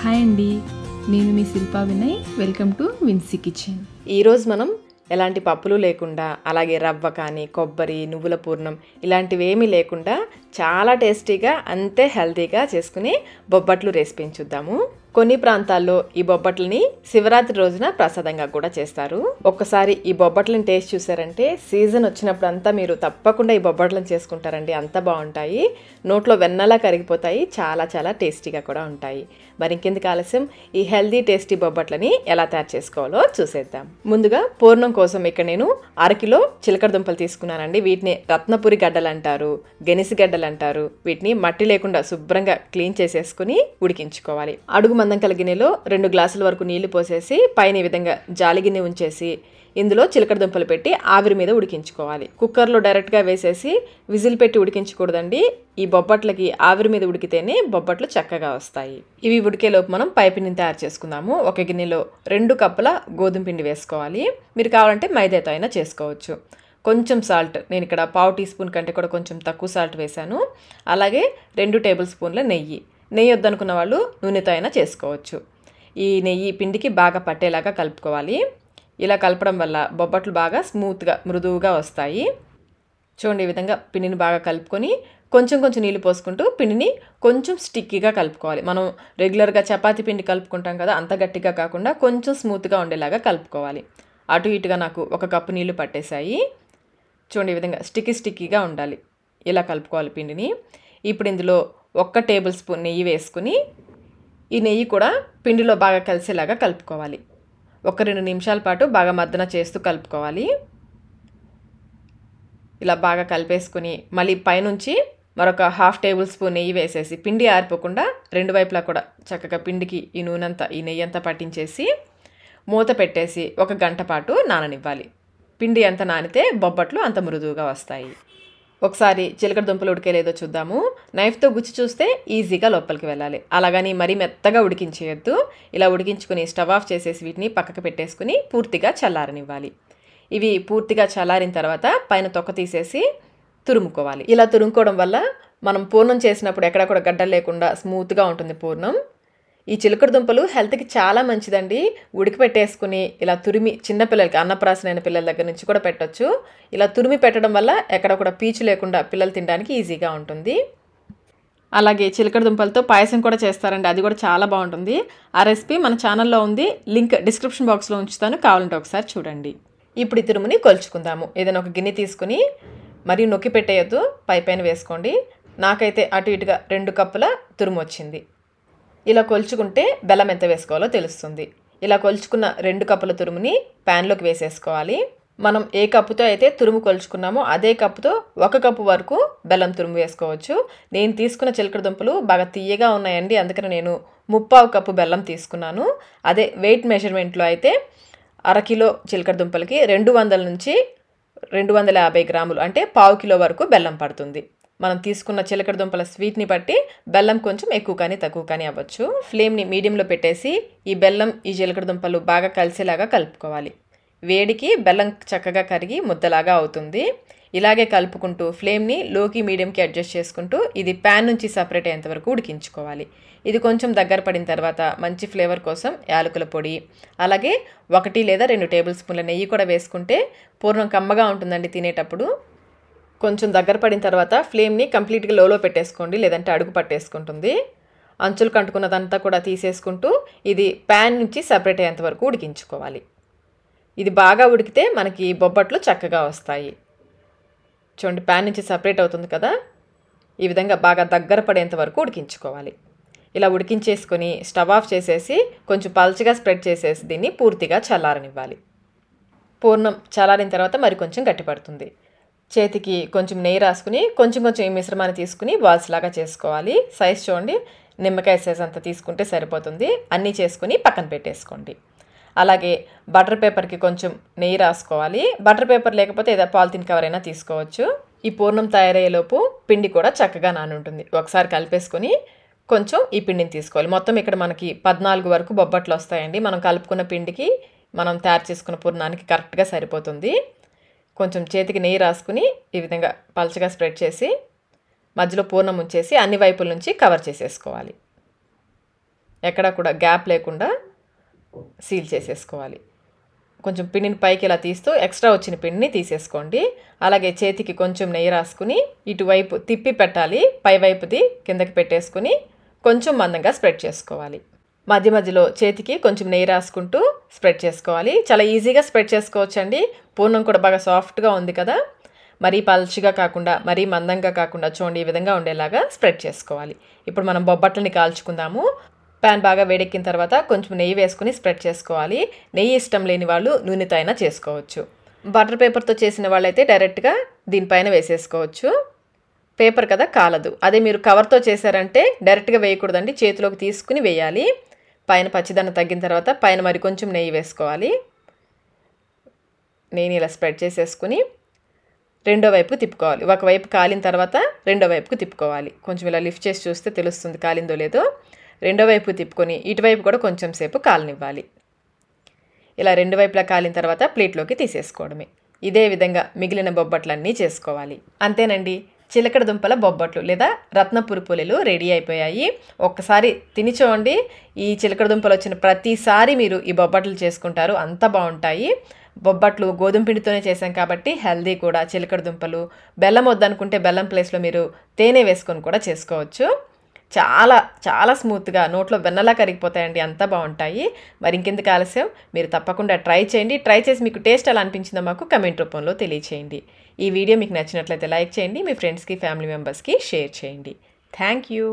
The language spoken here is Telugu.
హాయ్ అండి నేను మీ Shilpa Vinay welcome to Vinsy kitchen ఈరోజు మనం ఎలాంటి పప్పులు లేకుండా అలాగే రవ్వ కానీ కొబ్బరి నువ్వుల పూర్ణం ఇలాంటివి ఏమీ లేకుండా చాలా టేస్టీగా అంతే హెల్తీగా చేసుకుని బొబ్బట్లు రెసిపీని చూద్దాము కొన్ని ప్రాంతాల్లో ఈ బొబ్బట్లని శివరాత్రి రోజున ప్రసాదంగా కూడా చేస్తారు ఒక్కసారి ఈ బొబ్బట్లను టేస్ట్ చూసారంటే సీజన్ వచ్చినప్పుడంతా మీరు తప్పకుండా ఈ బొబ్బట్లను చేసుకుంటారండి అంత బాగుంటాయి నోట్లో వెన్నలా కరిగిపోతాయి చాలా చాలా టేస్టీగా కూడా ఉంటాయి మరి ఇంకెందుకు ఆలస్యం ఈ హెల్దీ టేస్టీ బొబ్బట్లని ఎలా తయారు చేసుకోవాలో చూసేద్దాం ముందుగా పూర్ణం కోసం ఇక్కడ నేను అరకిలో చిలకడ దుంపలు తీసుకున్నానండి వీటిని రత్నపురి గడ్డలు అంటారు గెనిసి గడ్డలు అంటారు వీటిని మట్టి లేకుండా శుభ్రంగా క్లీన్ చేసేసుకుని ఉడికించుకోవాలి అడుగు మందం గల గిన్నెలో రెండు గ్లాసుల వరకు నీళ్లు పోసేసి పైన ఈ విధంగా జాలి గిన్నె ఉంచేసి ఇందులో చిలకడ దుంపలు పెట్టి ఆవిరి మీద ఉడికించుకోవాలి కుక్కర్లో డైరెక్ట్గా వేసేసి విజిల్ పెట్టి ఉడికించకూడదండి ఈ బొబ్బట్లకి ఆవిరి మీద ఉడికితేనే బొబ్బట్లు చక్కగా వస్తాయి ఇవి ఉడికేలోపు మనం పైపిండిని తయారు చేసుకుందాము ఒక గిన్నెలో రెండు కప్పుల గోధుమ పిండి వేసుకోవాలి మీరు కావాలంటే మైదాతో అయినా చేసుకోవచ్చు కొంచెం సాల్ట్ నేను ఇక్కడ పావు టీ స్పూన్ కంటే కూడా కొంచెం తక్కువ సాల్ట్ వేశాను అలాగే రెండు టేబుల్ స్పూన్ల నెయ్యి నెయ్యి వద్దనుకున్న వాళ్ళు నూనెతో అయినా చేసుకోవచ్చు ఈ నెయ్యి పిండికి బాగా పట్టేలాగా కలుపుకోవాలి ఇలా కలపడం వల్ల బొబ్బట్లు బాగా స్మూత్గా మృదువుగా వస్తాయి చూడండి ఈ విధంగా పిండిని బాగా కలుపుకొని కొంచెం కొంచెం నీళ్ళు పోసుకుంటూ పిండిని కొంచెం స్టిక్కీగా కలుపుకోవాలి మనం రెగ్యులర్గా చపాతి పిండి కలుపుకుంటాం కదా అంత గట్టిగా కాకుండా కొంచెం స్మూత్గా ఉండేలాగా కలుపుకోవాలి అటు ఇటుగా నాకు ఒక కప్పు నీళ్లు పట్టేశాయి చూడండి ఈ విధంగా స్టిక్కీ స్టిక్కీగా ఉండాలి ఇలా కలుపుకోవాలి పిండిని ఇప్పుడు ఇందులో ఒక్క టేబుల్ స్పూన్ నెయ్యి వేసుకుని ఈ నెయ్యి కూడా పిండిలో బాగా కలిసేలాగా కలుపుకోవాలి ఒక రెండు నిమిషాల పాటు బాగా మద్దన చేస్తూ కలుపుకోవాలి ఇలా బాగా కలిపేసుకుని మళ్ళీ పైనుంచి మరొక హాఫ్ టేబుల్ స్పూన్ నెయ్యి వేసేసి పిండి ఆరిపోకుండా రెండు వైపులా కూడా చక్కగా పిండికి ఈ నూనెంతా ఈ నెయ్యి అంతా పట్టించేసి మూత పెట్టేసి ఒక గంట పాటు నాననివ్వాలి పిండి ఎంత నానితే బొబ్బట్లు అంత మృదువుగా వస్తాయి ఒకసారి చిలకడ దుంపలు ఉడికేలేదో చూద్దాము నైఫ్తో గుచ్చి చూస్తే ఈజీగా లోపలికి వెళ్ళాలి అలాగని మరీ మెత్తగా ఉడికించేయొద్దు ఇలా ఉడికించుకుని స్టవ్ ఆఫ్ చేసేసి వీటిని పక్కకు పెట్టేసుకుని పూర్తిగా చల్లారనివ్వాలి ఇవి పూర్తిగా చల్లారిన తర్వాత పైన తొక్క తీసేసి తురుముకోవాలి ఇలా తురుముకోవడం వల్ల మనం పూర్ణం చేసినప్పుడు ఎక్కడ కూడా గడ్డ లేకుండా స్మూత్గా ఉంటుంది పూర్ణం ఈ చిలకడ దుంపలు హెల్త్కి చాలా మంచిదండి ఉడికిపెట్టేసుకుని ఇలా తురిమి చిన్నపిల్లలకి అన్నప్రాసనైన పిల్లల దగ్గర నుంచి కూడా పెట్టొచ్చు ఇలా తురిమి పెట్టడం వల్ల ఎక్కడ కూడా పీచు లేకుండా పిల్లలు తినడానికి ఈజీగా ఉంటుంది అలాగే చిలకడ దుంపలతో పాయసం కూడా చేస్తారండి అది కూడా చాలా బాగుంటుంది ఆ రెసిపీ మన ఛానల్లో ఉంది లింక్ డిస్క్రిప్షన్ బాక్స్లో ఉంచుతాను కావాలంటే ఒకసారి చూడండి ఇప్పుడు ఈ తురుముని కొలుచుకుందాము ఏదైనా ఒక గిన్నె తీసుకుని మరీ నొక్కి పెట్టేయద్దు పై పైన వేసుకోండి నాకైతే అటు ఇటుగా రెండు కప్పుల తురుము వచ్చింది ఇలా కొలుచుకుంటే బెల్లం ఎంత వేసుకోవాలో తెలుస్తుంది ఇలా కొలుచుకున్న రెండు కప్పుల తురుముని ప్యాన్లోకి వేసేసుకోవాలి మనం ఏ కప్పుతో అయితే తురుము కొలుచుకున్నామో అదే కప్పుతో ఒక కప్పు వరకు బెల్లం తురుము వేసుకోవచ్చు నేను తీసుకున్న చిలకడ దుంపలు బాగా తీయగా ఉన్నాయండి అందుకని నేను ముప్పావు కప్పు బెల్లం తీసుకున్నాను అదే వెయిట్ మెజర్మెంట్లో అయితే అరకిలో చిలకడ దుంపలకి రెండు వందల నుంచి రెండు వందల యాభై గ్రాములు అంటే పావు కిలో వరకు బెల్లం పడుతుంది మనం తీసుకున్న చిలకడ దుంపల స్వీట్ని బట్టి బెల్లం కొంచెం ఎక్కువ కానీ తక్కువ కానీ అవ్వచ్చు ఫ్లేమ్ని మీడియంలో పెట్టేసి ఈ బెల్లం ఈ చిలకడ దుంపలు బాగా కలిసేలాగా కలుపుకోవాలి వేడికి బెల్లం చక్కగా కరిగి ముద్దలాగా అవుతుంది ఇలాగే కలుపుకుంటూ ఫ్లేమ్ని లోకి మీడియంకి అడ్జస్ట్ చేసుకుంటూ ఇది ప్యాన్ నుంచి సపరేట్ అయ్యేంత వరకు ఉడికించుకోవాలి ఇది కొంచెం దగ్గర పడిన తర్వాత మంచి ఫ్లేవర్ కోసం యాలకుల పొడి అలాగే ఒకటి లేదా రెండు టేబుల్ స్పూన్ల నెయ్యి కూడా వేసుకుంటే పూర్ణం కమ్మగా ఉంటుందండి తినేటప్పుడు కొంచెం దగ్గర పడిన తర్వాత ఫ్లేమ్ని కంప్లీట్గా లోలో పెట్టేసుకోండి లేదంటే అడుగు పట్టేసుకుంటుంది అంచులు కంటుకున్నదంతా కూడా తీసేసుకుంటూ ఇది ప్యాన్ నుంచి సపరేట్ అయ్యేంత వరకు ఉడికించుకోవాలి ఇది బాగా ఉడికితే మనకి బొబ్బట్లు చక్కగా వస్తాయి చూడండి ప్యాన్ నుంచి సపరేట్ అవుతుంది కదా ఈ విధంగా బాగా దగ్గర పడేంత వరకు ఉడికించుకోవాలి ఇలా ఉడికించేసుకొని స్టవ్ ఆఫ్ చేసేసి కొంచెం పల్చగా స్ప్రెడ్ చేసేసి దీన్ని పూర్తిగా చల్లారనివ్వాలి పూర్ణం చల్లారిన తర్వాత మరి కొంచెం గట్టిపడుతుంది చేతికి కొంచెం నెయ్యి రాసుకుని కొంచెం కొంచెం ఈ మిశ్రమాన్ని తీసుకుని బాల్స్ లాగా చేసుకోవాలి సైజ్ చూడండి నిమ్మకాయ సైజ్ అంత తీసుకుంటే సరిపోతుంది అన్నీ చేసుకుని పక్కన పెట్టేసుకోండి అలాగే బటర్ పేపర్కి కొంచెం నెయ్యి రాసుకోవాలి బటర్ పేపర్ లేకపోతే ఏదో పాలిథిన్ కవర్ అయినా తీసుకోవచ్చు ఈ పూర్ణం తయారయ్యేలోపు పిండి కూడా చక్కగా నానుంటుంది ఒకసారి కలిపేసుకొని కొంచెం ఈ పిండిని తీసుకోవాలి మొత్తం ఇక్కడ మనకి పద్నాలుగు వరకు బొబ్బట్లు వస్తాయండి మనం కలుపుకున్న పిండికి మనం తయారు చేసుకున్న పూర్ణానికి కరెక్ట్గా సరిపోతుంది కొంచెం చేతికి నెయ్యి రాసుకుని ఈ విధంగా పలచగా స్ప్రెడ్ చేసి మధ్యలో పూర్ణం ఉంచేసి అన్ని వైపుల నుంచి కవర్ చేసేసుకోవాలి ఎక్కడా కూడా గ్యాప్ లేకుండా సీల్ చేసేసుకోవాలి కొంచెం పిండిని పైకి ఇలా తీస్తూ ఎక్స్ట్రా వచ్చిన పిండిని తీసేసుకోండి అలాగే చేతికి కొంచెం నెయ్యి రాసుకుని ఇటువైపు తిప్పి పెట్టాలి పైవైపుది కిందకి పెట్టేసుకుని కొంచెం మందంగా స్ప్రెడ్ చేసుకోవాలి మధ్య మధ్యలో చేతికి కొంచెం నెయ్యి రాసుకుంటూ స్ప్రెడ్ చేసుకోవాలి చాలా ఈజీగా స్ప్రెడ్ చేసుకోవచ్చండి పూర్ణం కూడా బాగా సాఫ్ట్గా ఉంది కదా మరీ పల్చిగా కాకుండా మరీ మందంగా కాకుండా చూడండి ఈ విధంగా ఉండేలాగా స్ప్రెడ్ చేసుకోవాలి ఇప్పుడు మనం బొబ్బట్లని కాల్చుకుందాము ప్యాన్ బాగా వేడెక్కిన తర్వాత కొంచెం నెయ్యి వేసుకుని స్ప్రెడ్ చేసుకోవాలి నెయ్యి ఇష్టం లేని వాళ్ళు నూనెతో అయినా చేసుకోవచ్చు బటర్ పేపర్తో చేసిన వాళ్ళైతే డైరెక్ట్గా దీనిపైన వేసేసుకోవచ్చు పేపర్ కదా కాలదు అదే మీరు కవర్తో చేశారంటే డైరెక్ట్గా వేయకూడదండి చేతిలోకి తీసుకుని వేయాలి పైన పచ్చిదనం తగ్గిన తర్వాత పైన మరి కొంచెం నెయ్యి వేసుకోవాలి నేను ఇలా స్ప్రెడ్ చేసేసుకుని రెండో వైపుకు తిప్పుకోవాలి ఒకవైపు కాలిన తర్వాత రెండో వైపుకు తిప్పుకోవాలి కొంచెం ఇలా లిఫ్ట్ చేసి చూస్తే తెలుస్తుంది కాలిందో లేదో రెండో వైపు తిప్పుకొని ఇటువైపు కూడా కొంచెం సేపు కాలనివ్వాలి ఇలా రెండు వైపులా కాలిన తర్వాత ప్లేట్లోకి తీసేసుకోవడమే ఇదే విధంగా మిగిలిన బొబ్బట్లన్నీ చేసుకోవాలి అంతేనండి చిలకడ దుంపల బొబ్బట్లు లేదా రత్నపురి పులిలు రెడీ అయిపోయాయి ఒక్కసారి తిని చూడండి ఈ చిలకడ దుంపలు వచ్చిన ప్రతిసారి మీరు ఈ బొబ్బట్లు చేసుకుంటారు అంత బాగుంటాయి బొబ్బట్లు గోధుమ పిండితోనే చేసాం కాబట్టి హెల్దీ కూడా చిలకడ దుంపలు బెల్లం వద్దనుకుంటే బెల్లం ప్లేస్లో మీరు తేనె వేసుకొని కూడా చేసుకోవచ్చు చాలా చాలా స్మూత్గా నోట్లో వెన్నలా కరిగిపోతాయండి అంత బాగుంటాయి మరి ఇంకెందుకు ఆలస్యం మీరు తప్పకుండా ట్రై చేయండి ట్రై చేసి మీకు టేస్ట్ ఎలా అనిపించిందో మాకు కమెంట్ రూపంలో తెలియచేయండి ఈ వీడియో మీకు నచ్చినట్లయితే లైక్ చేయండి మీ ఫ్రెండ్స్కి ఫ్యామిలీ మెంబర్స్కి షేర్ చేయండి థ్యాంక్ యూ